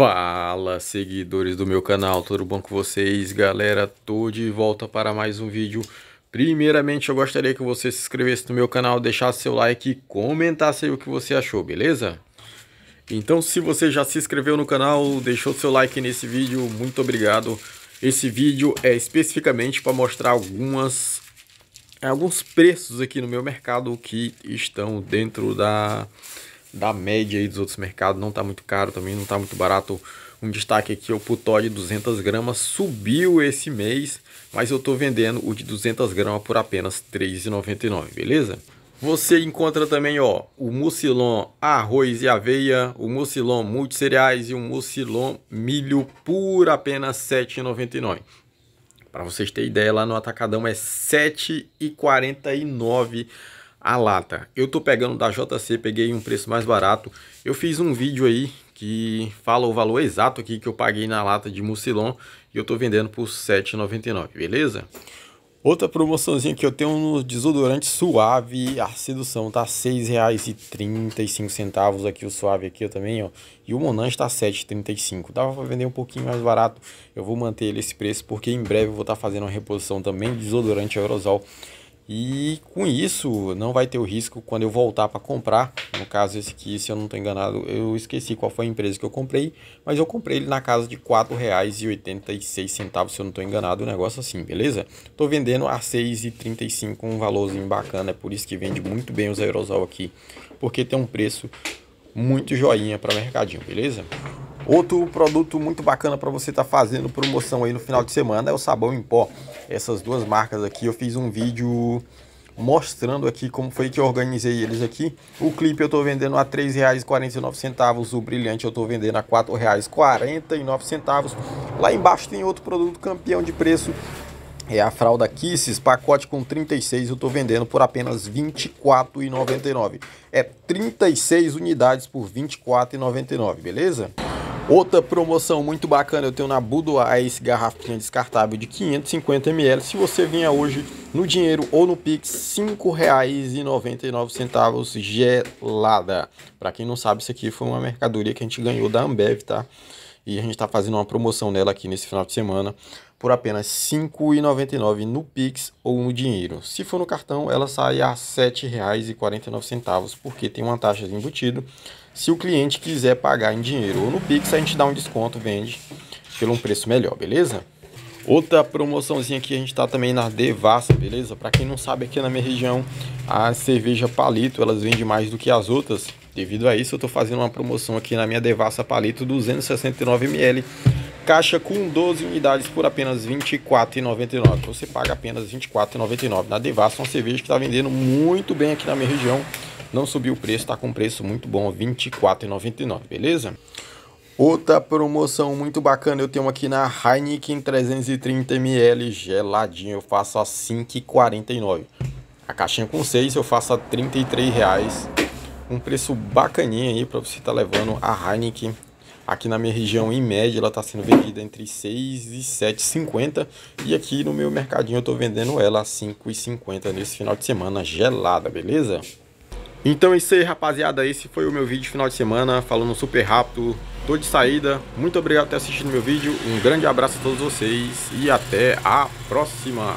Fala seguidores do meu canal, tudo bom com vocês? Galera, tô de volta para mais um vídeo Primeiramente eu gostaria que você se inscrevesse no meu canal, deixasse seu like e comentasse aí o que você achou, beleza? Então se você já se inscreveu no canal, deixou seu like nesse vídeo, muito obrigado Esse vídeo é especificamente para mostrar algumas alguns preços aqui no meu mercado que estão dentro da da média aí dos outros mercados, não está muito caro também, não está muito barato. Um destaque aqui é o Putol de 200 gramas, subiu esse mês, mas eu estou vendendo o de 200 gramas por apenas R$ 3,99, beleza? Você encontra também ó, o Mucilon arroz e aveia, o Mucilon multicereais e o Mucilon milho por apenas R$ 7,99. Para vocês terem ideia, lá no Atacadão é R$ 7,49 a lata. Eu tô pegando da JC, peguei um preço mais barato. Eu fiz um vídeo aí que fala o valor exato aqui que eu paguei na lata de Mucilon e eu tô vendendo por R$ 7,99, beleza? Outra promoçãozinha que eu tenho no desodorante suave, a sedução tá R$ 6,35 aqui o suave aqui eu também, ó. E o Monange tá R$ 7,35. Dava para vender um pouquinho mais barato. Eu vou manter ele esse preço porque em breve eu vou estar tá fazendo uma reposição também de desodorante aerosol e com isso, não vai ter o risco quando eu voltar para comprar. No caso, esse aqui, se eu não estou enganado, eu esqueci qual foi a empresa que eu comprei. Mas eu comprei ele na casa de R$ 4,86, se eu não estou enganado. Um negócio assim, beleza? Estou vendendo a R$ 6,35, um valorzinho bacana. É por isso que vende muito bem os aerosol aqui. Porque tem um preço muito joinha para mercadinho, beleza? Outro produto muito bacana para você estar tá fazendo promoção aí no final de semana é o sabão em pó. Essas duas marcas aqui, eu fiz um vídeo mostrando aqui como foi que eu organizei eles aqui. O clipe eu estou vendendo a R$ 3,49, o brilhante eu estou vendendo a R$ 4,49. Lá embaixo tem outro produto campeão de preço, é a fralda Kisses, pacote com 36, eu estou vendendo por apenas R$ 24,99. É 36 unidades por R$ 24,99, beleza? Outra promoção muito bacana eu tenho na Budweiser garrafinha descartável de 550ml. Se você vier hoje no dinheiro ou no Pix, R$ 5,99 gelada. Para quem não sabe, isso aqui foi uma mercadoria que a gente ganhou da Ambev, tá? e a gente está fazendo uma promoção nela aqui nesse final de semana por apenas R$ 5,99 no Pix ou no dinheiro. Se for no cartão, ela sai a R$ 7,49, porque tem uma taxa embutida. Se o cliente quiser pagar em dinheiro ou no Pix, a gente dá um desconto, vende pelo um preço melhor, beleza? Outra promoçãozinha aqui, a gente está também na Devassa, beleza? Para quem não sabe, aqui na minha região, a cerveja Palito, elas vendem mais do que as outras. Devido a isso, eu estou fazendo uma promoção aqui na minha Devassa Palito 269ml, caixa com 12 unidades por apenas R$ 24,99. Você paga apenas R$ 24,99. Na Devassa, uma cerveja que está vendendo muito bem aqui na minha região. Não subiu o preço, está com um preço muito bom, R$ 24,99, beleza? Outra promoção muito bacana eu tenho aqui na Heineken 330ml geladinho, eu faço a R$ 5,49. A caixinha com 6 eu faço a R$ 33,00. Um preço bacaninha aí para você estar tá levando a Heineken. Aqui na minha região, em média, ela está sendo vendida entre 6 e 7,50. E aqui no meu mercadinho eu estou vendendo ela a 5,50 nesse final de semana gelada, beleza? Então é isso aí, rapaziada. Esse foi o meu vídeo final de semana, falando super rápido. Tô de saída. Muito obrigado por ter assistido meu vídeo. Um grande abraço a todos vocês e até a próxima.